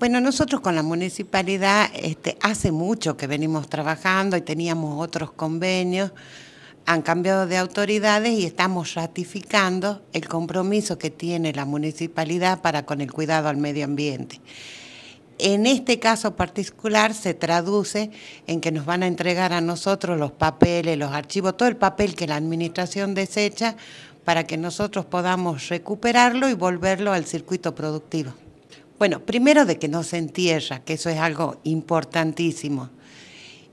Bueno, nosotros con la municipalidad este, hace mucho que venimos trabajando y teníamos otros convenios, han cambiado de autoridades y estamos ratificando el compromiso que tiene la municipalidad para con el cuidado al medio ambiente. En este caso particular se traduce en que nos van a entregar a nosotros los papeles, los archivos, todo el papel que la administración desecha para que nosotros podamos recuperarlo y volverlo al circuito productivo. Bueno, primero de que no se entierra, que eso es algo importantísimo.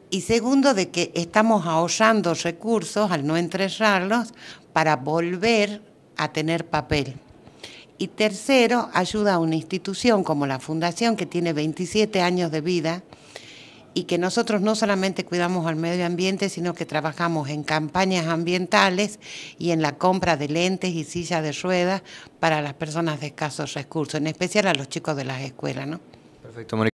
Y segundo de que estamos ahorrando recursos al no enterrarlos para volver a tener papel. Y tercero, ayuda a una institución como la Fundación, que tiene 27 años de vida, y que nosotros no solamente cuidamos al medio ambiente, sino que trabajamos en campañas ambientales y en la compra de lentes y sillas de ruedas para las personas de escasos recursos, en especial a los chicos de las escuelas. ¿no? Perfecto,